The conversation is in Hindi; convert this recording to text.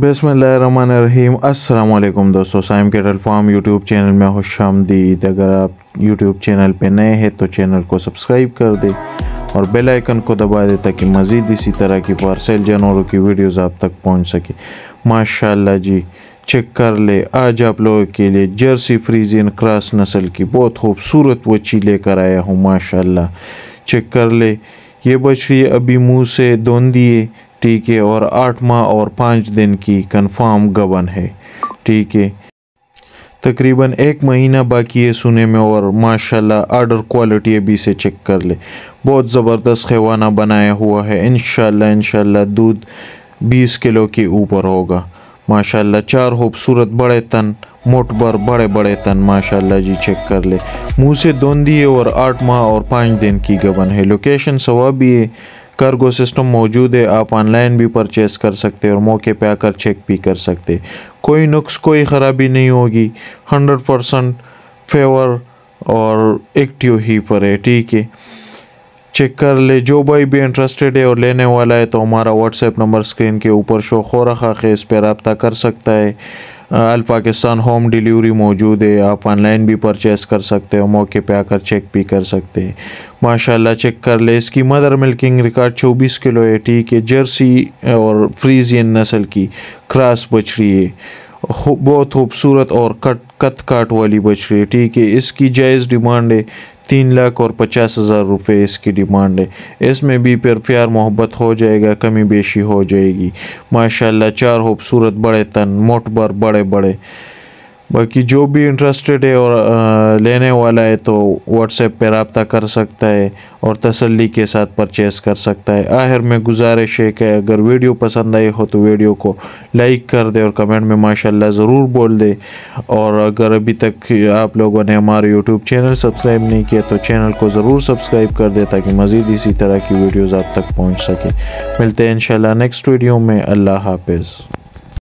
बसमीम अल्लाम दोस्तों Saim cattle farm YouTube channel में खुश आमदीद अगर आप यूट्यूब चैनल पे नए हैं तो चैनल को सब्सक्राइब कर दें और बेल आइकन को दबा दें ताकि मज़ीद इसी तरह की पार्सल जानवरों की वीडियोस आप तक पहुंच सके माशाल्लाह जी चेक कर ले आज आप लोगों के लिए जर्सी फ्रीजियन क्रास नस्ल की बहुत खूबसूरत वची लेकर आया हूँ माशा चेक कर ले ये बछड़ी अभी मुँह से दोंदी ठीक है और आठ माह और पाँच दिन की कन्फर्म गबन है ठीक है तकरीबन एक महीना बाकी है सुने में और माशाल्लाह आर्डर क्वालिटी अभी से चेक कर ले बहुत ज़बरदस्त खेवाना बनाया हुआ है इन शाला दूध बीस किलो के ऊपर होगा माशाल्लाह चार खूबसूरत बड़े तन मोटबर बड़े बड़े तन माशाल्लाह जी चेक कर ले मुँह से दोंदी है और आठ माह और पाँच दिन की गबन है लोकेशन सवा भी है कार्गो सिस्टम मौजूद है आप ऑनलाइन भी परचेस कर सकते और मौके पर आकर चेक भी कर सकते कोई नुक्स कोई ख़राबी नहीं होगी हंड्रेड परसेंट फेवर और एक्टिव ही पर है ठीक है चेक कर ले जो भाई भी इंटरेस्टेड है और लेने वाला है तो हमारा व्हाट्सएप नंबर स्क्रीन के ऊपर शो हो रखा है इस पर रबता कर सकता है अल पाकिस्तान होम डिलीवरी मौजूद है आप ऑनलाइन भी परचेस कर सकते हो मौके पे आकर चेक भी कर सकते हैं माशाल्लाह चेक कर ले इसकी मदर मिल्किंग रिकॉर्ड 24 किलो है ठीक है जर्सी और फ्रीजियन नस्ल की क्रास बछड़ी है बहुत खूबसूरत और कट कत काट वाली बछड़ी है ठीक है इसकी जायज़ डिमांड है तीन लाख और पचास हज़ार रुपये इसकी डिमांड है इसमें भी फिर प्यार मोहब्बत हो जाएगा कमी बेशी हो जाएगी माशाल्लाह चार खूबसूरत बड़े तन मोटबर बड़े बड़े बाकी जो भी इंटरेस्टेड है और आ, लेने वाला है तो व्हाट्सएप पर रबता कर सकता है और तसल्ली के साथ परचेस कर सकता है आखिर में गुजारिश है कि अगर वीडियो पसंद आई हो तो वीडियो को लाइक कर दे और कमेंट में माशाल्लाह ज़रूर बोल दे और अगर अभी तक आप लोगों ने हमारे यूट्यूब चैनल सब्सक्राइब नहीं किया तो चैनल को ज़रूर सब्सक्राइब कर दे ताकि मज़ीद इसी तरह की वीडियोज़ आप तक पहुँच सके मिलते हैं इन नेक्स्ट वीडियो में अल्लाह हाफिज़